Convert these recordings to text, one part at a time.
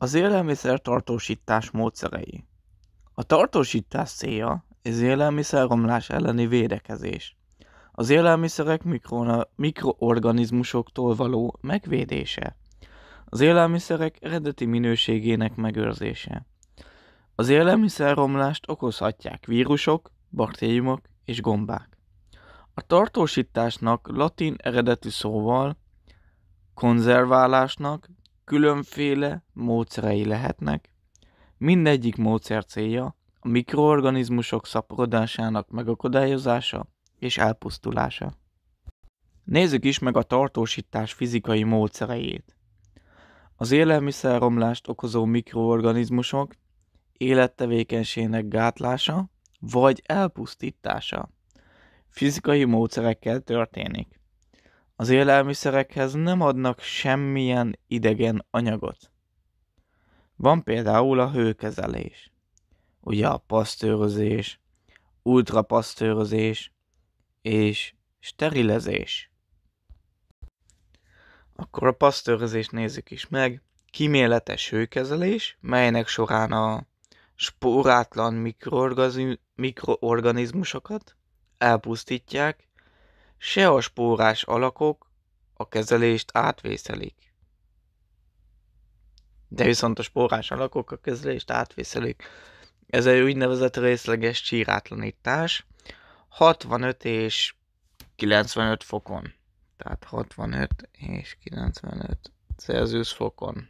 Az élelmiszer tartósítás módszerei A tartósítás célja az élelmiszerromlás elleni védekezés. Az élelmiszerek mikrona, mikroorganizmusoktól való megvédése. Az élelmiszerek eredeti minőségének megőrzése. Az élelmiszerromlást okozhatják vírusok, baktériumok és gombák. A tartósításnak latin eredetű szóval, konzerválásnak, különféle módszerei lehetnek, mindegyik módszer célja a mikroorganizmusok szaporodásának megakadályozása és elpusztulása. Nézzük is meg a tartósítás fizikai módszereit. Az élelmiszerromlást okozó mikroorganizmusok élettevékenységének gátlása vagy elpusztítása fizikai módszerekkel történik. Az élelmiszerekhez nem adnak semmilyen idegen anyagot. Van például a hőkezelés, ugye a pasztőrözés, ultrapasztőrözés és sterilezés. Akkor a pasztőrözést nézzük is meg. Kiméletes hőkezelés, melynek során a spórátlan mikroorganizmusokat elpusztítják, se a spórás alakok a kezelést átvészelik. De viszont a spórás alakok a kezelést átvészelik. Ez egy úgynevezett részleges csírátlanítás, 65 és 95 fokon. Tehát 65 és 95 Celsius fokon.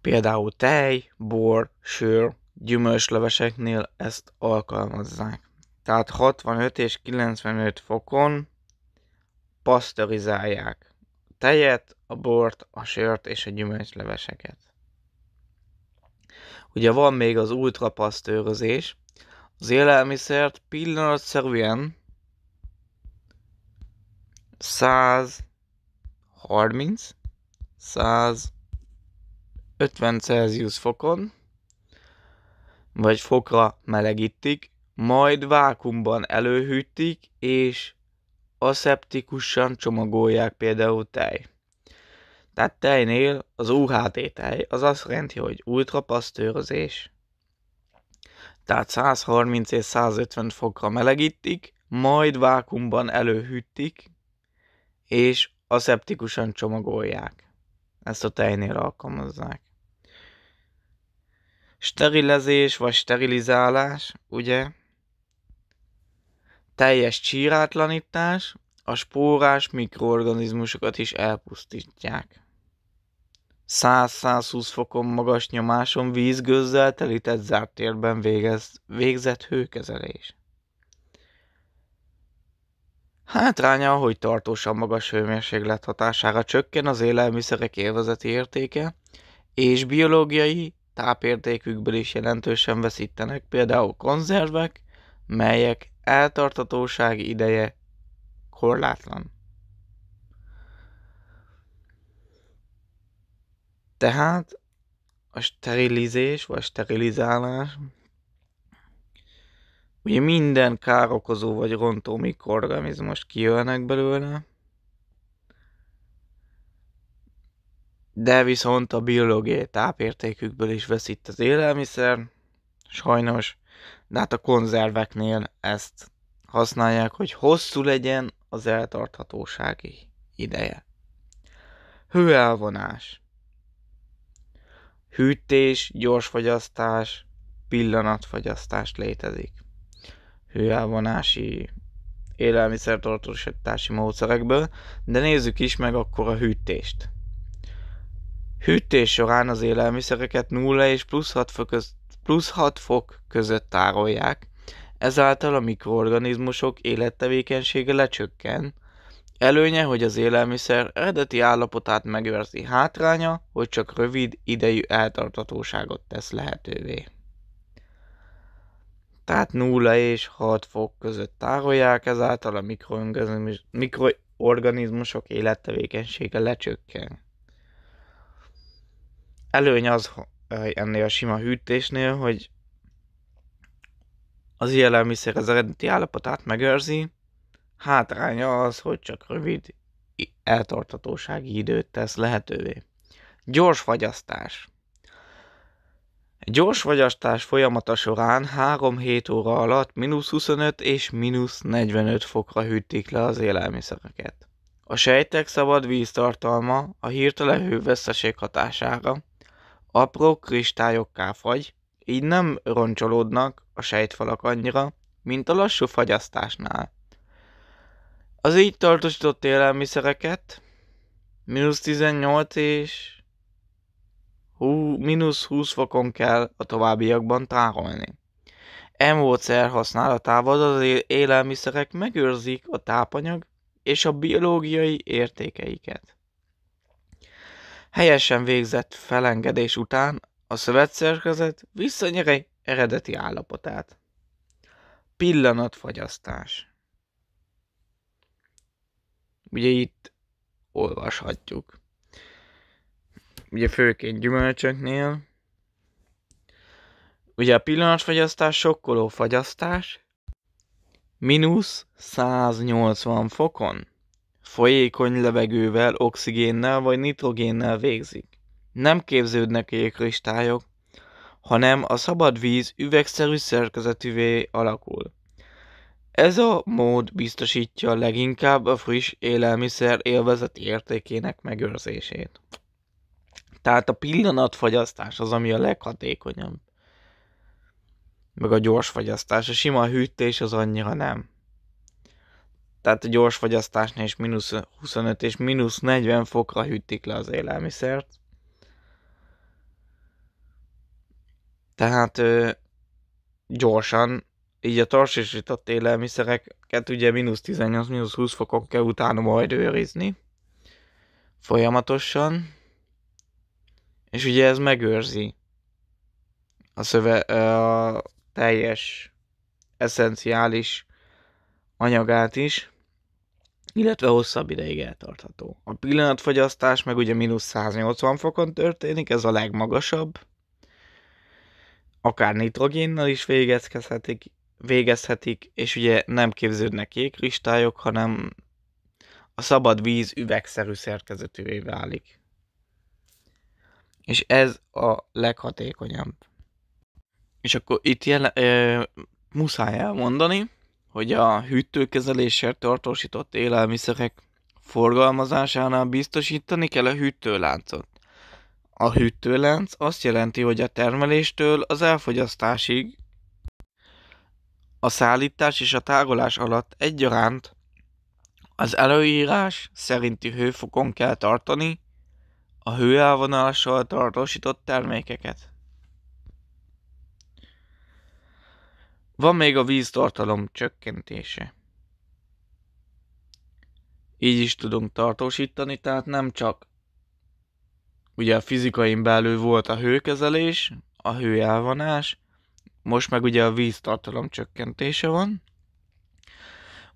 Például tej, bor, sör, gyümölcsleveseknél ezt alkalmazzák. Tehát 65 és 95 fokon pasztorizálják a tejet, a bort, a sört és a gyümölcsleveseket. Ugye van még az ultrapasztőrözés, az élelmiszert pillanatszerűen 130 150 Celsius fokon vagy fokra melegítik, majd vákumban előhűtik, és aszeptikusan csomagolják például tej. Tehát tejnél az UHT tej az azt jelenti, hogy ultrapasztőrözés. Tehát 130 és 150 fokra melegítik, majd vákumban előhűtik, és aszeptikusan csomagolják. Ezt a tejnél alkalmazzák sterilezés vagy sterilizálás, ugye? Teljes csírátlanítás, a spórás mikroorganizmusokat is elpusztítják. 100-120 fokon magas nyomáson vízgőzzel telített zárt térben végez, végzett hőkezelés. Hátránya, hogy tartósan magas hőmérséklet hatására csökken az élelmiszerek élvezeti értéke, és biológiai tápértékükből is jelentősen veszítenek, például konzervek, melyek eltartatósági ideje korlátlan. Tehát a sterilizés vagy sterilizálás ugye minden károkozó vagy rontó mikroorganizmus kijönnek belőle, de viszont a biológiai tápértékükből is veszít az élelmiszer, sajnos, de hát a konzerveknél ezt használják, hogy hosszú legyen az eltarthatósági ideje. Hőelvonás. Hűtés, gyorsfogyasztás, pillanatfogyasztás létezik. Hőelvonási élelmiszertartósítási módszerekből, de nézzük is meg akkor a hűtést. Hűtés során az élelmiszereket 0 és plusz 6 fok között, plusz 6 fok között tárolják, ezáltal a mikroorganizmusok élettevékenysége lecsökken. Előnye, hogy az élelmiszer eredeti állapotát megőrzi hátránya, hogy csak rövid idejű eltartatóságot tesz lehetővé. Tehát 0 és 6 fok között tárolják, ezáltal a mikroorganizmusok élettevékenysége lecsökken előny az ennél a sima hűtésnél, hogy az élelmiszer az eredeti állapotát megőrzi, hátránya az, hogy csak rövid eltartatósági időt tesz lehetővé. Gyors fagyasztás. Gyors fagyasztás folyamata során 3-7 óra alatt mínusz 25 és mínusz 45 fokra hűtik le az élelmiszereket. A sejtek szabad víztartalma a hirtelen hőveszteség hatására apró kristályokká fagy, így nem roncsolódnak a sejtfalak annyira, mint a lassú fagyasztásnál. Az így tartósított élelmiszereket mínusz 18 és hú, mínusz 20 fokon kell a továbbiakban tárolni. E módszer használatával az élelmiszerek megőrzik a tápanyag és a biológiai értékeiket. Helyesen végzett felengedés után a szövetszerkezet visszanyeri eredeti állapotát. Pillanatfagyasztás. Ugye itt olvashatjuk. Ugye főként gyümölcsöknél. Ugye a pillanatfagyasztás sokkoló fagyasztás, mínusz 180 fokon folyékony levegővel, oxigénnel vagy nitrogénnel végzik. Nem képződnek jégkristályok, hanem a szabad víz üvegszerű szerkezetűvé alakul. Ez a mód biztosítja leginkább a friss élelmiszer élvezeti értékének megőrzését. Tehát a pillanatfogyasztás az, ami a leghatékonyabb. Meg a gyors fogyasztás, a sima hűtés az annyira nem tehát a gyors fogyasztásnál is mínusz 25 és mínusz 40 fokra hűtik le az élelmiszert. Tehát ö, gyorsan, így a torsisított élelmiszereket ugye mínusz 18, mínusz 20 fokon kell utána majd őrizni. Folyamatosan. És ugye ez megőrzi a, szöve, a teljes eszenciális anyagát is illetve hosszabb ideig eltartható. A pillanatfogyasztás meg ugye mínusz 180 fokon történik, ez a legmagasabb. Akár nitrogénnal is végezhetik, végezhetik és ugye nem képződnek jégkristályok, hanem a szabad víz üvegszerű szerkezetűvé válik. És ez a leghatékonyabb. És akkor itt jel ö, muszáj elmondani, hogy a hűtőkezeléssel tartósított élelmiszerek forgalmazásánál biztosítani kell a hűtőláncot. A hűtőlánc azt jelenti, hogy a termeléstől az elfogyasztásig a szállítás és a tárolás alatt egyaránt az előírás szerinti hőfokon kell tartani a hőelvonással tartósított termékeket. Van még a víztartalom csökkentése. Így is tudunk tartósítani, tehát nem csak ugye a fizikain belül volt a hőkezelés, a hőelvonás, most meg ugye a víztartalom csökkentése van.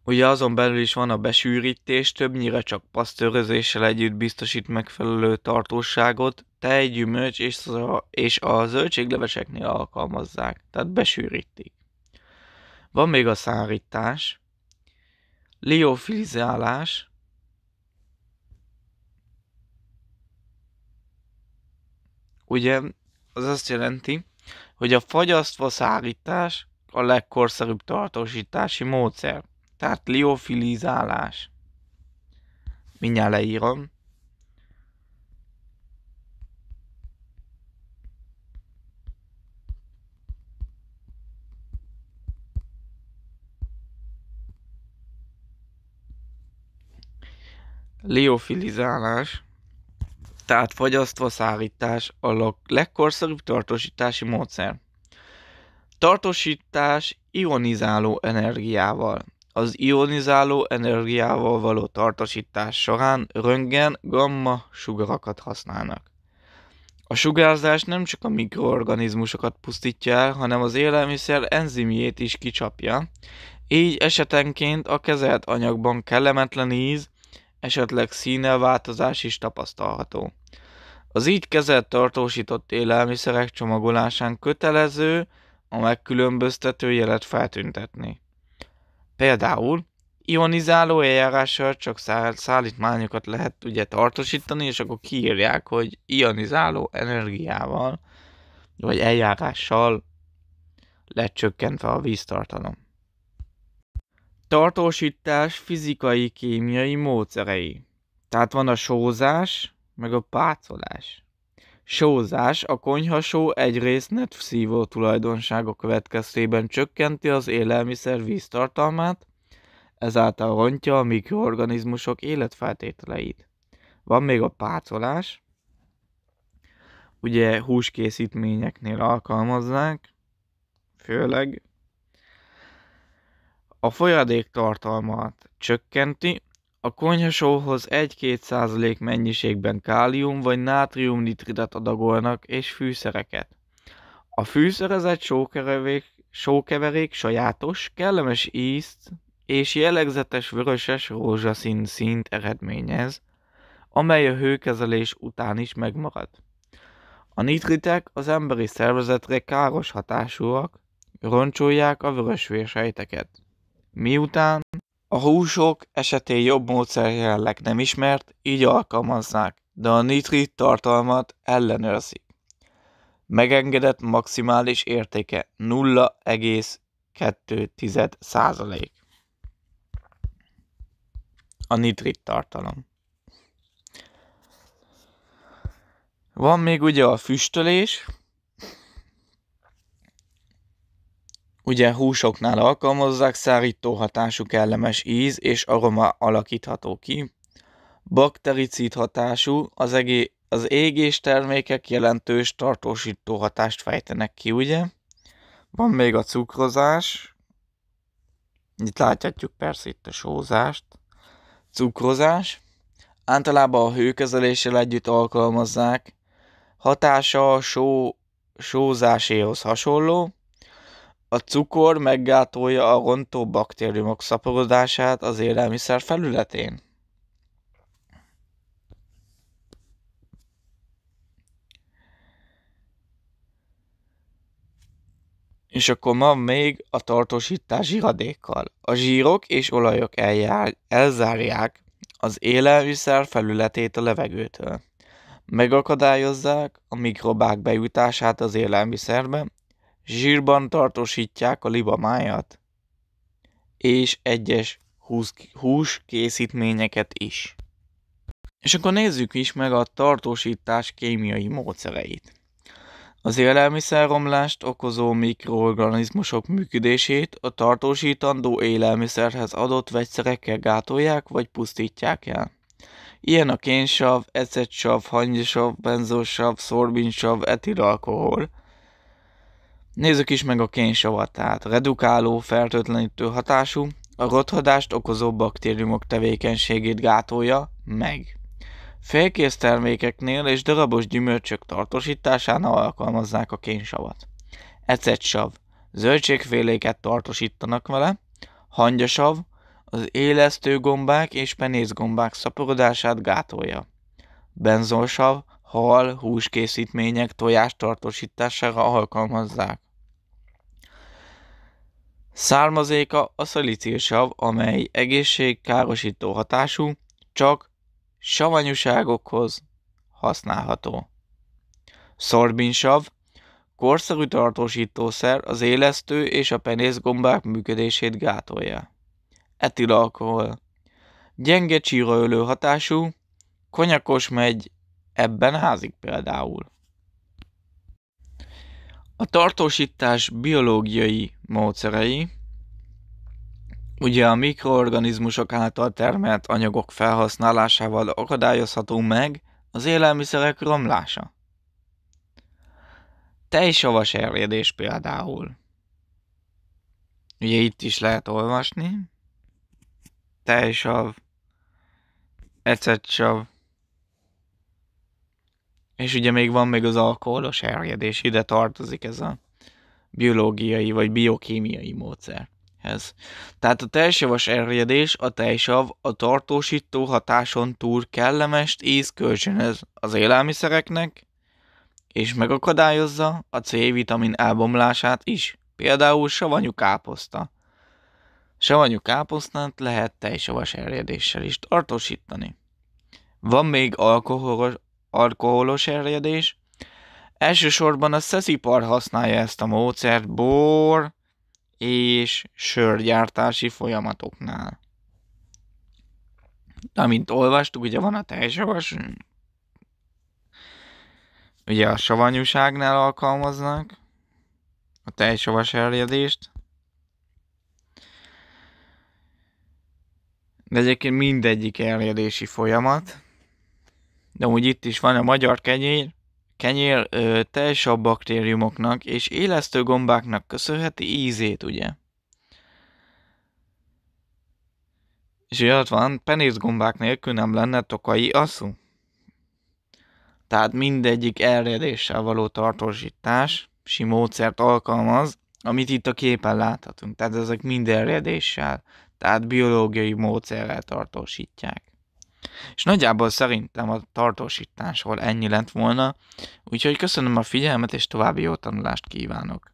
Ugye azon belül is van a besűrítés, többnyire csak pasztőrözéssel együtt biztosít megfelelő tartóságot, tej, gyümölcs és a, és a zöldségleveseknél alkalmazzák, tehát besűrítik. Van még a szárítás, liofilizálás, ugye az azt jelenti, hogy a fagyasztva szárítás a legkorszerűbb tartósítási módszer, tehát liofilizálás. Mindjárt leírom. liofilizálás, tehát fogyasztva szállítás a legkorszerűbb tartósítási módszer. Tartósítás ionizáló energiával. Az ionizáló energiával való tartósítás során röntgen, gamma sugarakat használnak. A sugárzás nem csak a mikroorganizmusokat pusztítja el, hanem az élelmiszer enzimjét is kicsapja, így esetenként a kezelt anyagban kellemetlen íz, esetleg színelváltozás is tapasztalható. Az így kezelt tartósított élelmiszerek csomagolásán kötelező a megkülönböztető jelet feltüntetni. Például ionizáló eljárással csak szállítmányokat lehet ugye tartósítani, és akkor kiírják, hogy ionizáló energiával vagy eljárással lecsökkentve a víztartalom tartósítás fizikai kémiai módszerei. Tehát van a sózás, meg a pácolás. Sózás a konyhasó egyrészt net szívó tulajdonsága következtében csökkenti az élelmiszer víztartalmát, ezáltal rontja a mikroorganizmusok életfeltételeit. Van még a pácolás, ugye húskészítményeknél alkalmazzák, főleg a folyadék tartalmát csökkenti, a konyhasóhoz 1-2 százalék mennyiségben kálium vagy nátriumnitridet adagolnak és fűszereket. A fűszerezett sókeverék, sókeverék sajátos, kellemes ízt és jellegzetes vöröses rózsaszín színt eredményez, amely a hőkezelés után is megmarad. A nitritek az emberi szervezetre káros hatásúak, roncsolják a vörösvérsejteket. Miután a húsok esetén jobb módszer jelenleg nem ismert, így alkalmazzák, de a nitrit tartalmat ellenőrzik. Megengedett maximális értéke 0,2%. A nitrit tartalom. Van még ugye a füstölés, Ugye húsoknál alkalmazzák, szárító hatású kellemes íz és aroma alakítható ki. Baktericid hatású, az, egé- az égés termékek jelentős tartósító hatást fejtenek ki, ugye? Van még a cukrozás. Itt láthatjuk persze itt a sózást. Cukrozás. Általában a hőkezeléssel együtt alkalmazzák. Hatása a só, sózáséhoz hasonló, a cukor meggátolja a rontó baktériumok szaporodását az élelmiszer felületén. És akkor ma még a tartósítás zsíradékkal. A zsírok és olajok eljár, elzárják az élelmiszer felületét a levegőtől. Megakadályozzák a mikrobák bejutását az élelmiszerbe, zsírban tartósítják a libamájat, és egyes hús készítményeket is. És akkor nézzük is meg a tartósítás kémiai módszereit. Az élelmiszerromlást okozó mikroorganizmusok működését a tartósítandó élelmiszerhez adott vegyszerekkel gátolják vagy pusztítják el. Ilyen a kénsav, ecetsav, hangyasav, benzosav, szorbinsav, etilalkohol, Nézzük is meg a kénysavat, tehát redukáló, fertőtlenítő hatású, a rothadást okozó baktériumok tevékenységét gátolja meg. Félkész termékeknél és darabos gyümölcsök tartósításánál alkalmazzák a kénysavat. Ecetsav. Zöldségféléket tartósítanak vele. Hangyasav. Az élesztő gombák és penészgombák szaporodását gátolja. Benzolsav. Hal, húskészítmények tojás tartósítására alkalmazzák. Származéka a szalicilsav, amely egészségkárosító hatású, csak savanyúságokhoz használható. Szorbinsav korszerű tartósítószer az élesztő és a penészgombák működését gátolja. Etilalkohol gyenge csíraölő hatású, konyakos megy ebben házik például. A tartósítás biológiai módszerei, ugye a mikroorganizmusok által termelt anyagok felhasználásával akadályozható meg az élelmiszerek romlása. Tejsavas erjedés például. Ugye itt is lehet olvasni. Tejsav, ecetsav, és ugye még van még az alkoholos erjedés, ide tartozik ez a biológiai vagy biokémiai módszerhez. Tehát a teljesavas erjedés, a teljesav a tartósító hatáson túl kellemes íz kölcsönöz az élelmiszereknek, és megakadályozza a C-vitamin elbomlását is, például savanyú káposzta. Savanyú káposztát lehet teljesavas erjedéssel is tartósítani. Van még alkoholos, alkoholos erjedés. Elsősorban a szeszipar használja ezt a módszert bor és sörgyártási folyamatoknál. Amint olvastuk, ugye van a tejsavas, ugye a savanyúságnál alkalmaznak a tejsavas erjedést. De egyébként mindegyik eljedési folyamat de úgy itt is van a magyar kenyér, kenyér ö, a baktériumoknak és élesztő gombáknak köszönheti ízét, ugye? És ugye ott van, penészgombák nélkül nem lenne tokai asszú. Tehát mindegyik elredéssel való tartósítás módszert alkalmaz, amit itt a képen láthatunk. Tehát ezek mind elredéssel, tehát biológiai módszerrel tartósítják. És nagyjából szerintem a tartósításról ennyi lett volna, úgyhogy köszönöm a figyelmet, és további jó tanulást kívánok!